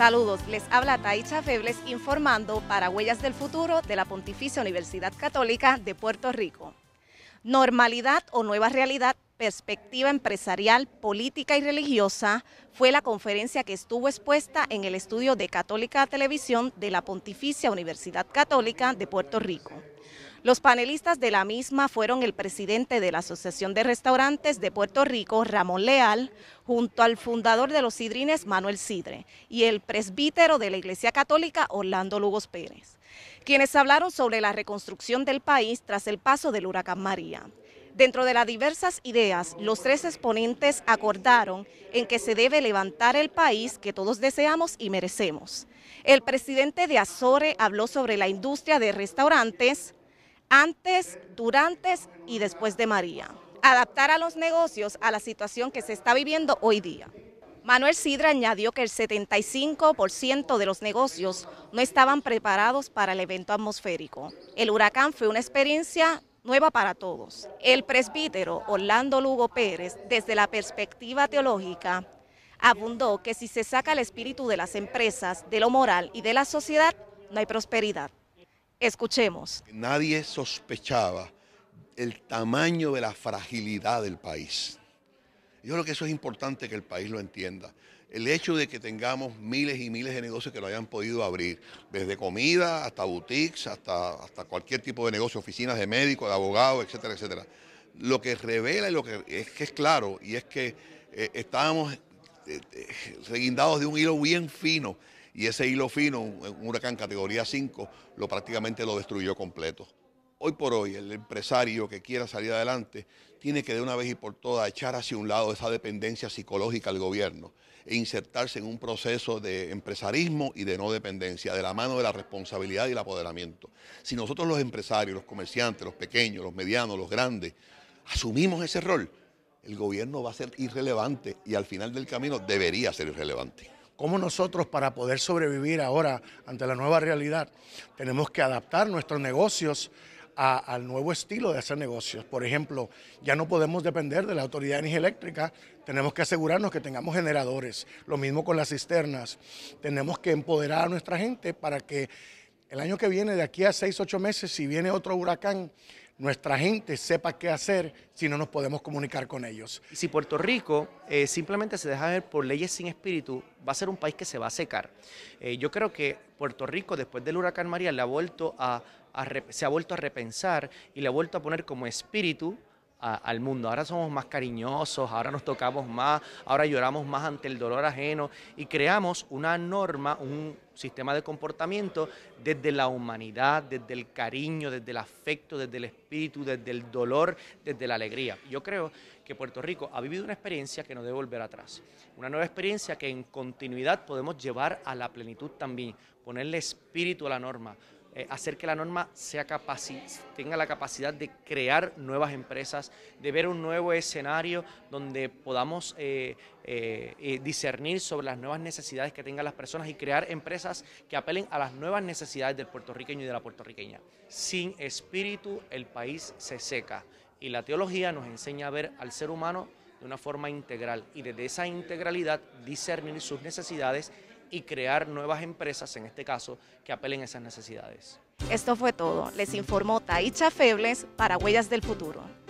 Saludos, les habla Taicha Febles informando para Huellas del Futuro de la Pontificia Universidad Católica de Puerto Rico. Normalidad o nueva realidad, perspectiva empresarial, política y religiosa fue la conferencia que estuvo expuesta en el estudio de Católica Televisión de la Pontificia Universidad Católica de Puerto Rico. Los panelistas de la misma fueron el presidente de la Asociación de Restaurantes de Puerto Rico, Ramón Leal, junto al fundador de los Sidrines, Manuel Sidre, y el presbítero de la Iglesia Católica, Orlando Lugos Pérez, quienes hablaron sobre la reconstrucción del país tras el paso del huracán María. Dentro de las diversas ideas, los tres exponentes acordaron en que se debe levantar el país que todos deseamos y merecemos. El presidente de Azore habló sobre la industria de restaurantes, antes, durante y después de María. Adaptar a los negocios a la situación que se está viviendo hoy día. Manuel Sidra añadió que el 75% de los negocios no estaban preparados para el evento atmosférico. El huracán fue una experiencia nueva para todos. El presbítero Orlando Lugo Pérez, desde la perspectiva teológica, abundó que si se saca el espíritu de las empresas, de lo moral y de la sociedad, no hay prosperidad. Escuchemos. Nadie sospechaba el tamaño de la fragilidad del país. Yo creo que eso es importante que el país lo entienda. El hecho de que tengamos miles y miles de negocios que lo hayan podido abrir, desde comida hasta boutiques, hasta, hasta cualquier tipo de negocio, oficinas de médicos, de abogados, etcétera, etcétera. Lo que revela y lo que es que es claro, y es que eh, estábamos eh, eh, reguindados de un hilo bien fino y ese hilo fino, un huracán categoría 5, lo prácticamente lo destruyó completo. Hoy por hoy el empresario que quiera salir adelante tiene que de una vez y por todas echar hacia un lado esa dependencia psicológica al gobierno e insertarse en un proceso de empresarismo y de no dependencia, de la mano de la responsabilidad y el apoderamiento. Si nosotros los empresarios, los comerciantes, los pequeños, los medianos, los grandes, asumimos ese rol, el gobierno va a ser irrelevante y al final del camino debería ser irrelevante cómo nosotros para poder sobrevivir ahora ante la nueva realidad tenemos que adaptar nuestros negocios al nuevo estilo de hacer negocios. Por ejemplo, ya no podemos depender de la autoridad de energía eléctrica, tenemos que asegurarnos que tengamos generadores, lo mismo con las cisternas, tenemos que empoderar a nuestra gente para que el año que viene, de aquí a seis, ocho meses, si viene otro huracán, nuestra gente sepa qué hacer si no nos podemos comunicar con ellos. Si Puerto Rico eh, simplemente se deja ver por leyes sin espíritu, va a ser un país que se va a secar. Eh, yo creo que Puerto Rico, después del huracán María, ha vuelto a, se ha vuelto a repensar y le ha vuelto a poner como espíritu al mundo. Ahora somos más cariñosos, ahora nos tocamos más, ahora lloramos más ante el dolor ajeno y creamos una norma, un sistema de comportamiento desde la humanidad, desde el cariño, desde el afecto, desde el espíritu, desde el dolor, desde la alegría. Yo creo que Puerto Rico ha vivido una experiencia que no debe volver atrás, una nueva experiencia que en continuidad podemos llevar a la plenitud también, ponerle espíritu a la norma, eh, hacer que la norma tenga la capacidad de crear nuevas empresas, de ver un nuevo escenario donde podamos eh, eh, discernir sobre las nuevas necesidades que tengan las personas y crear empresas que apelen a las nuevas necesidades del puertorriqueño y de la puertorriqueña. Sin espíritu el país se seca y la teología nos enseña a ver al ser humano de una forma integral y desde esa integralidad discernir sus necesidades y crear nuevas empresas, en este caso, que apelen a esas necesidades. Esto fue todo. Les informó Taicha Febles para Huellas del Futuro.